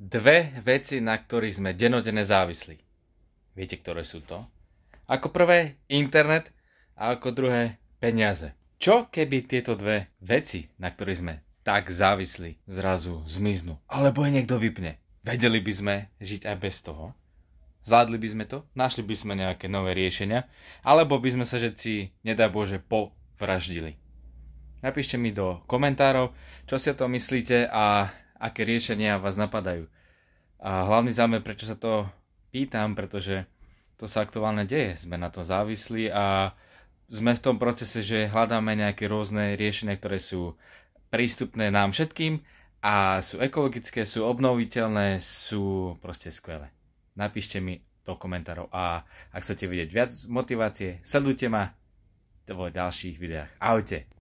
dve veci, na ktorých sme denodene závislí. Viete, ktoré sú to? Ako prvé internet a ako druhé peniaze. Čo keby tieto dve veci, na ktorých sme tak závislí, zrazu zmiznú? Alebo je niekto vypne? Vedeli by sme žiť aj bez toho? Zvládli by sme to? Našli by sme nejaké nové riešenia? Alebo by sme sa všetci, nedá Bože, povraždili? Napíšte mi do komentárov, čo si o tom myslíte a aké riešenia vás napadajú. A hlavný zámer, prečo sa to pýtam, pretože to sa aktuálne deje. Sme na to závislí a sme v tom procese, že hľadáme nejaké rôzne riešenia, ktoré sú prístupné nám všetkým a sú ekologické, sú obnoviteľné, sú proste skvelé. Napíšte mi do komentárov a ak chcete vidieť viac motivácie, sledujte ma vo ďalších videách. Ahojte!